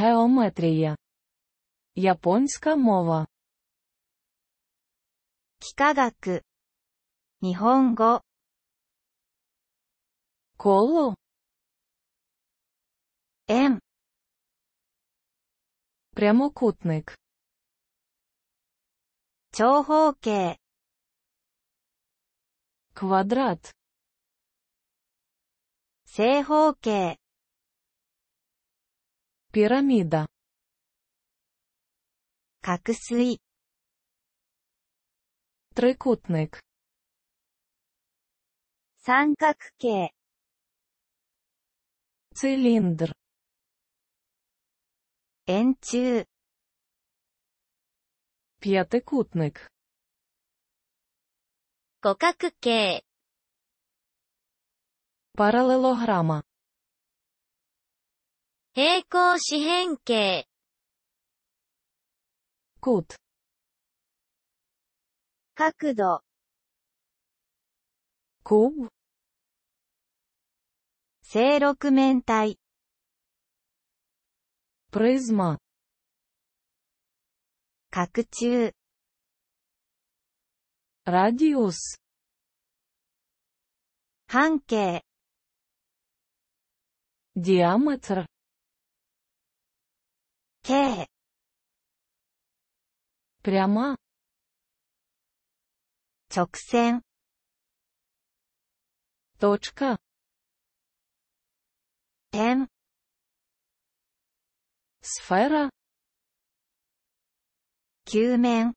Геометрія. Японська мова. 幾何学。日本語。коло. М. Прямокутник. 長方形。квадрат. 正方形。пирамида 角水 трикутник 三角形 цилиндр 円柱 пятикутник 五角形 параллелограмма 平行四辺形 Кут 角度 Куб 正六面体 Prisma. 角中。Radius. 半径 Diameter. て。прямо 直線。どっちか点。スフェラ球面。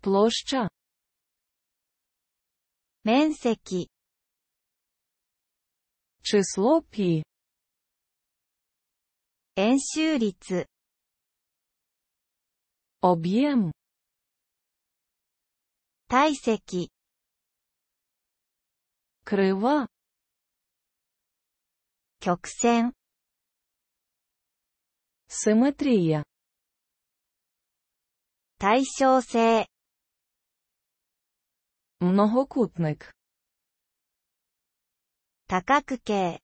プロシチャ面積。число п 円習率。帯び体積。くる曲線。スムトリア。対称性。м н о г о к у 多角形。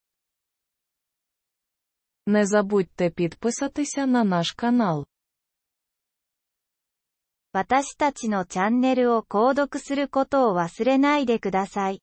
Не забудьте підписатися на наш канал. 私たちのチャンネルを購読することを忘れないでください。